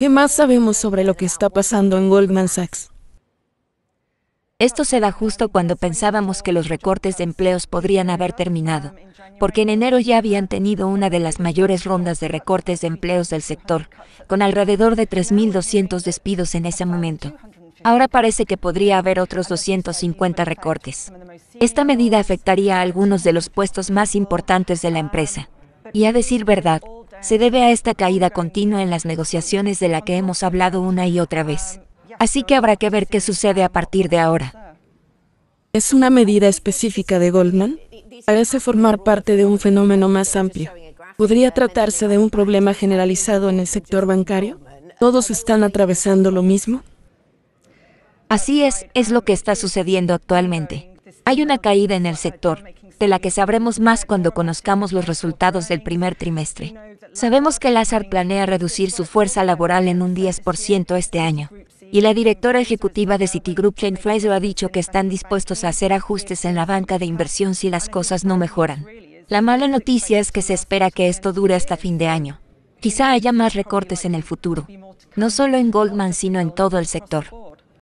¿Qué más sabemos sobre lo que está pasando en Goldman Sachs? Esto se da justo cuando pensábamos que los recortes de empleos podrían haber terminado, porque en enero ya habían tenido una de las mayores rondas de recortes de empleos del sector, con alrededor de 3.200 despidos en ese momento. Ahora parece que podría haber otros 250 recortes. Esta medida afectaría a algunos de los puestos más importantes de la empresa. Y a decir verdad, se debe a esta caída continua en las negociaciones de la que hemos hablado una y otra vez. Así que habrá que ver qué sucede a partir de ahora. ¿Es una medida específica de Goldman? Parece formar parte de un fenómeno más amplio. ¿Podría tratarse de un problema generalizado en el sector bancario? ¿Todos están atravesando lo mismo? Así es, es lo que está sucediendo actualmente. Hay una caída en el sector, de la que sabremos más cuando conozcamos los resultados del primer trimestre. Sabemos que Lazar planea reducir su fuerza laboral en un 10% este año, y la directora ejecutiva de Citigroup, Jane Fraser, ha dicho que están dispuestos a hacer ajustes en la banca de inversión si las cosas no mejoran. La mala noticia es que se espera que esto dure hasta fin de año. Quizá haya más recortes en el futuro, no solo en Goldman, sino en todo el sector.